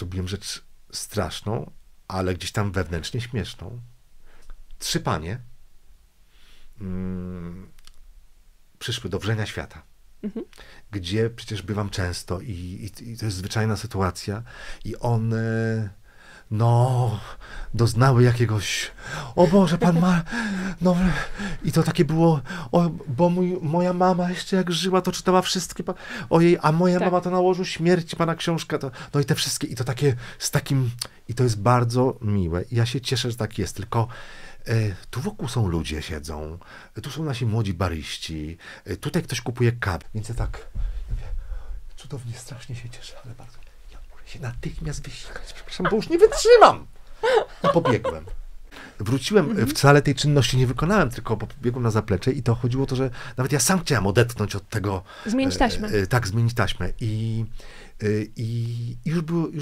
zrobiłem rzecz straszną, ale gdzieś tam wewnętrznie śmieszną. Trzy panie mm, przyszły do wrzenia świata. Mhm. Gdzie przecież bywam często i, i, i, to jest zwyczajna sytuacja, i one no, doznały jakiegoś, o Boże, pan ma, no, i to takie było, o, bo mój, moja mama jeszcze jak żyła, to czytała wszystkie, ojej, a moja tak. mama to na łożu śmierci, pana książka, to, no i te wszystkie, i to takie z takim, i to jest bardzo miłe. I ja się cieszę, że tak jest, tylko e, tu wokół są ludzie siedzą, e, tu są nasi młodzi bariści, e, tutaj ktoś kupuje kawę, więc ja tak, cudownie, strasznie się cieszę, ale bardzo, ja muszę się natychmiast wysikać, przepraszam, bo już nie wytrzymam. I pobiegłem wróciłem, e, mhm. wcale tej czynności nie wykonałem, tylko pobiegłem na zaplecze i to chodziło o to, że nawet ja sam chciałem odetchnąć od tego. Zmienić e, taśmę. E, e, tak, zmienić taśmę. I, i, e, i już było, już